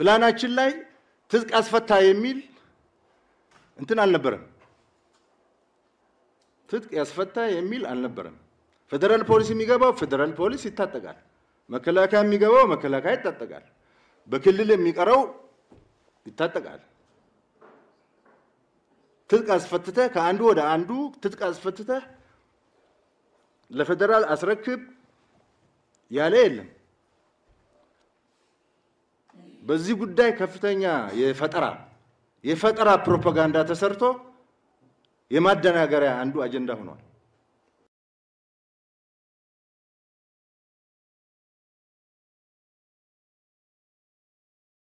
ፕላናችን ላይ ትጥቅ አስፈታ የሚል እንትን አልነበረም። ትጥቅ ያስፈታ የሚል አልነበረም። ፌዴራል ፖሊስ የሚገባው ፌዴራል ፖሊስ ይታጠቃል። መከላከያ የሚገባው መከላከያ ይታጠቃል። በክልል የሚቀረው ይታጠቃል። ትጥቅ አስፈትተ ከአንዱ ወደ አንዱ ትጥቅ አስፈትተ ለፌደራል አስረክብ ያለ የለም። በዚህ ጉዳይ ከፍተኛ የፈጠራ የፈጠራ ፕሮፓጋንዳ ተሰርቶ የማደናገሪያ አንዱ አጀንዳ ሆኗል።